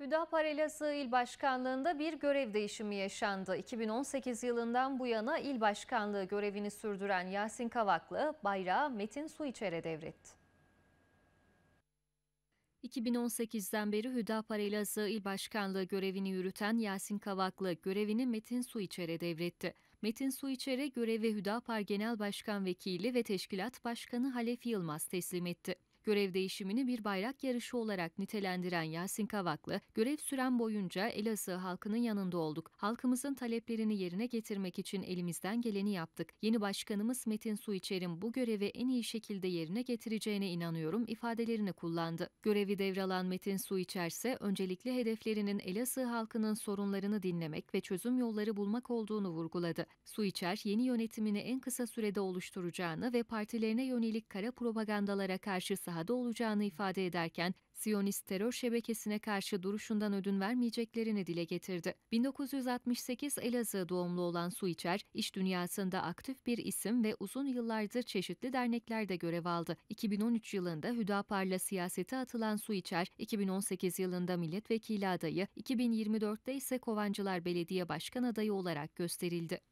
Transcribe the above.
Hüdapar Elazığ İl Başkanlığı'nda bir görev değişimi yaşandı. 2018 yılından bu yana İl başkanlığı görevini sürdüren Yasin Kavaklı bayrağı Metin Suiçer'e devretti. 2018'den beri Hüdapar Elazığ İl Başkanlığı görevini yürüten Yasin Kavaklı görevini Metin Suiçer'e devretti. Metin Suiçer'e görevi Hüdapar Genel Başkan Vekili ve Teşkilat Başkanı Halef Yılmaz teslim etti. Görev değişimini bir bayrak yarışı olarak nitelendiren Yasin Kavaklı, görev süren boyunca Elazığ halkının yanında olduk. Halkımızın taleplerini yerine getirmek için elimizden geleni yaptık. Yeni başkanımız Metin Suiçer'in bu görevi en iyi şekilde yerine getireceğine inanıyorum ifadelerini kullandı. Görevi devralan Metin Suiçer ise öncelikli hedeflerinin Elazığ halkının sorunlarını dinlemek ve çözüm yolları bulmak olduğunu vurguladı. Suiçer yeni yönetimini en kısa sürede oluşturacağını ve partilerine yönelik kara propagandalara karşı sahada olacağını ifade ederken Siyonist terör şebekesine karşı duruşundan ödün vermeyeceklerini dile getirdi. 1968 Elazığ doğumlu olan Suiçer, iş dünyasında aktif bir isim ve uzun yıllardır çeşitli derneklerde görev aldı. 2013 yılında Hüdapar'la siyasete atılan Suiçer, 2018 yılında milletvekili adayı, 2024'te ise Kovancılar Belediye Başkan adayı olarak gösterildi.